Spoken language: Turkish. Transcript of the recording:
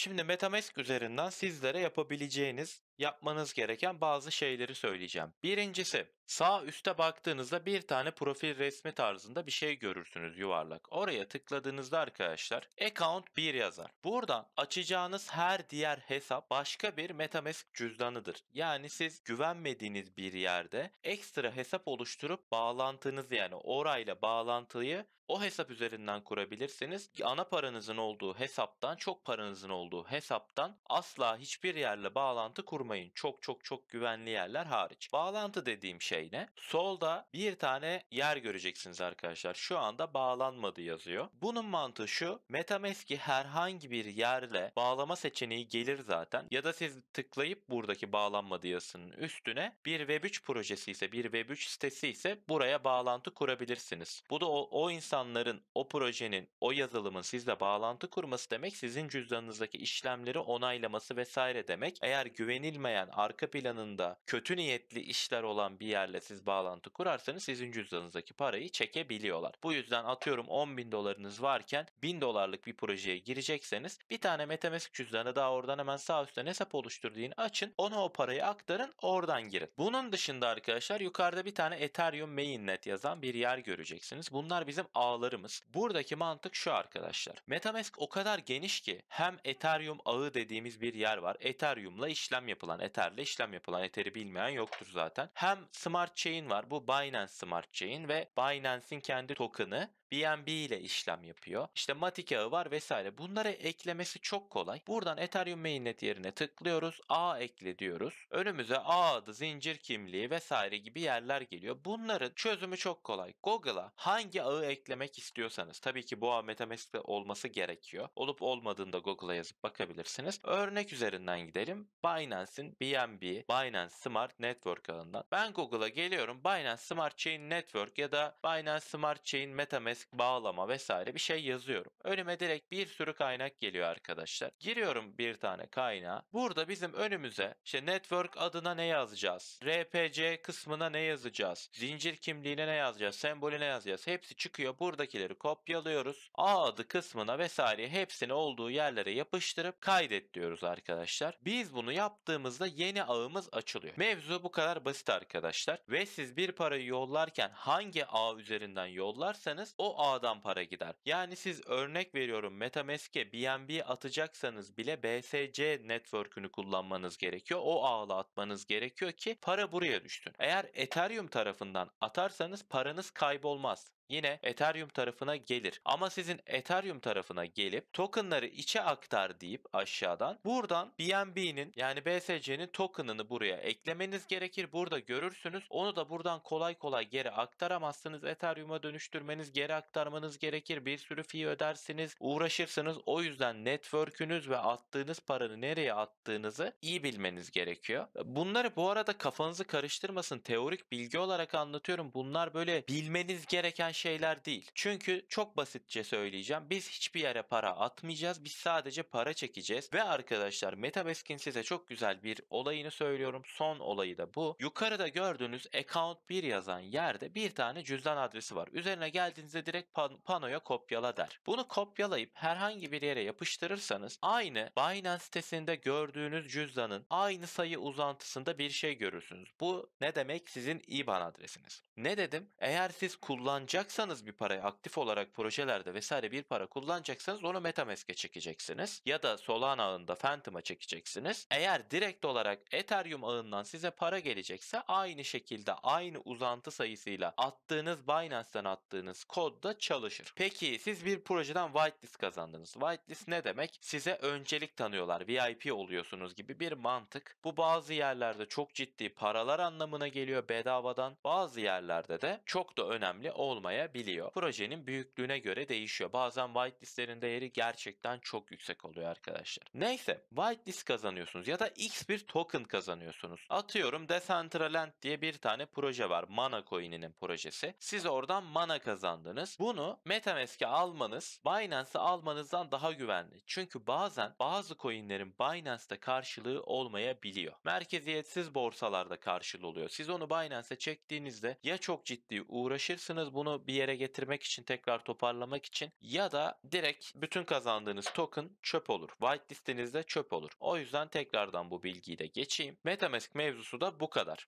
Şimdi MetaMask üzerinden sizlere yapabileceğiniz yapmanız gereken bazı şeyleri söyleyeceğim. Birincisi sağ üste baktığınızda bir tane profil resmi tarzında bir şey görürsünüz yuvarlak. Oraya tıkladığınızda arkadaşlar account 1 yazar. Buradan açacağınız her diğer hesap başka bir Metamask cüzdanıdır. Yani siz güvenmediğiniz bir yerde ekstra hesap oluşturup bağlantınız yani orayla bağlantıyı o hesap üzerinden kurabilirsiniz. Ana paranızın olduğu hesaptan çok paranızın olduğu hesaptan asla hiçbir yerle bağlantı kurmayın koymayın. Çok çok çok güvenli yerler hariç. Bağlantı dediğim şey ne? Solda bir tane yer göreceksiniz arkadaşlar. Şu anda bağlanmadı yazıyor. Bunun mantığı şu. MetaMask'i herhangi bir yerle bağlama seçeneği gelir zaten. Ya da siz tıklayıp buradaki bağlanmadı yazısının üstüne bir Web3 projesi ise bir Web3 sitesi ise buraya bağlantı kurabilirsiniz. Bu da o, o insanların, o projenin, o yazılımın sizle bağlantı kurması demek sizin cüzdanınızdaki işlemleri onaylaması vesaire demek. Eğer güvenil bilmeyen arka planında kötü niyetli işler olan bir yerle siz bağlantı kurarsanız sizin cüzdanınızdaki parayı çekebiliyorlar. Bu yüzden atıyorum 10 bin dolarınız varken 1000 dolarlık bir projeye girecekseniz bir tane Metamask cüzdanı daha oradan hemen sağ üstten hesap oluştur deyin açın ona o parayı aktarın oradan girin. Bunun dışında arkadaşlar yukarıda bir tane Ethereum mainnet yazan bir yer göreceksiniz. Bunlar bizim ağlarımız. Buradaki mantık şu arkadaşlar. Metamask o kadar geniş ki hem Ethereum ağı dediğimiz bir yer var. Ethereum'la işlem yapıyorsunuz yapılan Ether'le işlem yapılan Ether'i bilmeyen yoktur zaten. Hem Smart Chain var. Bu Binance Smart Chain ve Binance'in kendi token'ı BNB ile işlem yapıyor. İşte Matic ağı var vesaire. Bunları eklemesi çok kolay. Buradan Ethereum mainnet yerine tıklıyoruz. A ekle diyoruz. Önümüze A adı, zincir kimliği vesaire gibi yerler geliyor. Bunların çözümü çok kolay. Google'a hangi ağı eklemek istiyorsanız tabii ki bu ağ MetaMask olması gerekiyor. Olup olmadığında Google'a yazıp bakabilirsiniz. Örnek üzerinden gidelim. Binance gelsin. BNB, Binance Smart Network alanından. Ben Google'a geliyorum. Binance Smart Chain Network ya da Binance Smart Chain Metamask bağlama vesaire bir şey yazıyorum. Önüme direkt bir sürü kaynak geliyor arkadaşlar. Giriyorum bir tane kaynağı. Burada bizim önümüze işte network adına ne yazacağız? RPC kısmına ne yazacağız? Zincir kimliğine ne yazacağız? Sembolüne yazacağız? Hepsi çıkıyor. Buradakileri kopyalıyoruz. A adı kısmına vesaire hepsini olduğu yerlere yapıştırıp kaydet diyoruz arkadaşlar. Biz bunu yaptığımız tıkladığımızda yeni ağımız açılıyor. Mevzu bu kadar basit arkadaşlar. Ve siz bir parayı yollarken hangi ağ üzerinden yollarsanız o ağdan para gider. Yani siz örnek veriyorum MetaMask'e BNB atacaksanız bile BSC network'ünü kullanmanız gerekiyor. O ağla atmanız gerekiyor ki para buraya düştün. Eğer Ethereum tarafından atarsanız paranız kaybolmaz yine Ethereum tarafına gelir. Ama sizin Ethereum tarafına gelip tokenları içe aktar deyip aşağıdan buradan BNB'nin yani BSC'nin tokenını buraya eklemeniz gerekir. Burada görürsünüz. Onu da buradan kolay kolay geri aktaramazsınız. Ethereum'a dönüştürmeniz, geri aktarmanız gerekir. Bir sürü fee ödersiniz, uğraşırsınız. O yüzden network'ünüz ve attığınız paranı nereye attığınızı iyi bilmeniz gerekiyor. Bunları bu arada kafanızı karıştırmasın. Teorik bilgi olarak anlatıyorum. Bunlar böyle bilmeniz gereken şeyler değil. Çünkü çok basitçe söyleyeceğim. Biz hiçbir yere para atmayacağız. Biz sadece para çekeceğiz. Ve arkadaşlar MetaMask'in size çok güzel bir olayını söylüyorum. Son olayı da bu. Yukarıda gördüğünüz account 1 yazan yerde bir tane cüzdan adresi var. Üzerine geldiğinizde direkt pan panoya kopyala der. Bunu kopyalayıp herhangi bir yere yapıştırırsanız aynı Binance sitesinde gördüğünüz cüzdanın aynı sayı uzantısında bir şey görürsünüz. Bu ne demek? Sizin IBAN adresiniz. Ne dedim? Eğer siz kullanacak kullanacaksanız bir parayı aktif olarak projelerde vesaire bir para kullanacaksanız onu MetaMask'e çekeceksiniz. Ya da Solana ağında Phantom'a çekeceksiniz. Eğer direkt olarak Ethereum ağından size para gelecekse aynı şekilde aynı uzantı sayısıyla attığınız binance'den attığınız kod da çalışır. Peki siz bir projeden whitelist kazandınız. Whitelist ne demek? Size öncelik tanıyorlar. VIP oluyorsunuz gibi bir mantık. Bu bazı yerlerde çok ciddi paralar anlamına geliyor bedavadan. Bazı yerlerde de çok da önemli olmaya olmayabiliyor. Projenin büyüklüğüne göre değişiyor. Bazen whitelistlerin değeri gerçekten çok yüksek oluyor arkadaşlar. Neyse whitelist kazanıyorsunuz ya da X bir token kazanıyorsunuz. Atıyorum Decentraland diye bir tane proje var. Mana Coin'inin projesi. Siz oradan mana kazandınız. Bunu MetaMask'e almanız Binance'e almanızdan daha güvenli. Çünkü bazen bazı coinlerin Binance'te karşılığı olmayabiliyor. Merkeziyetsiz borsalarda karşılığı oluyor. Siz onu Binance'e çektiğinizde ya çok ciddi uğraşırsınız bunu bir yere getirmek için tekrar toparlamak için ya da direkt bütün kazandığınız token çöp olur. White listenizde çöp olur. O yüzden tekrardan bu bilgiyi de geçeyim. Metamask mevzusu da bu kadar.